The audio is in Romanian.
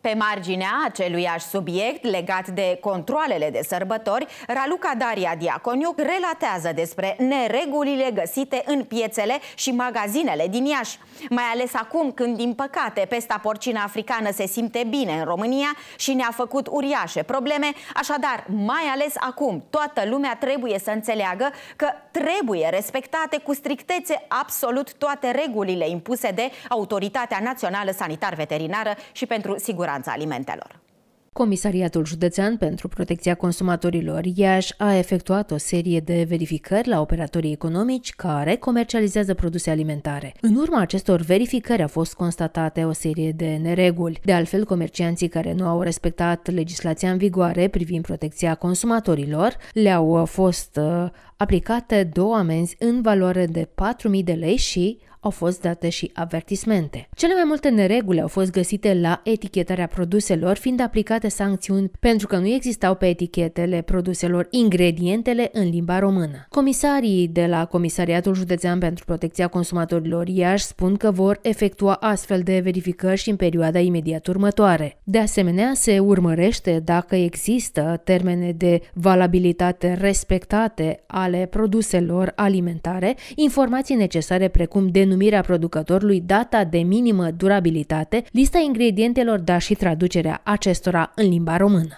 Pe marginea aceluiași subiect legat de controlele de sărbători, Raluca Daria Diaconiuc relatează despre neregulile găsite în piețele și magazinele din Iași. Mai ales acum când, din păcate, pesta porcină africană se simte bine în România și ne-a făcut uriașe probleme, așadar, mai ales acum, toată lumea trebuie să înțeleagă că trebuie respectate cu strictețe absolut toate regulile impuse de Autoritatea Națională Sanitar Veterinară și pentru siguranță siguranța alimentelor. Comisariatul Județean pentru Protecția Consumatorilor Iași a efectuat o serie de verificări la operatorii economici care comercializează produse alimentare. În urma acestor verificări a fost constatate o serie de nereguli. De altfel, comercianții care nu au respectat legislația în vigoare privind protecția consumatorilor le-au uh, fost uh, aplicate două amenzi în valoare de 4.000 de lei și au fost date și avertismente. Cele mai multe neregule au fost găsite la etichetarea produselor, fiind aplicate sancțiuni pentru că nu existau pe etichetele produselor ingredientele în limba română. Comisarii de la Comisariatul Județean pentru Protecția Consumatorilor Iași spun că vor efectua astfel de verificări și în perioada imediat următoare. De asemenea, se urmărește dacă există termene de valabilitate respectate ale produselor alimentare, informații necesare precum de denumirea producătorului, data de minimă durabilitate, lista ingredientelor, dar și traducerea acestora în limba română.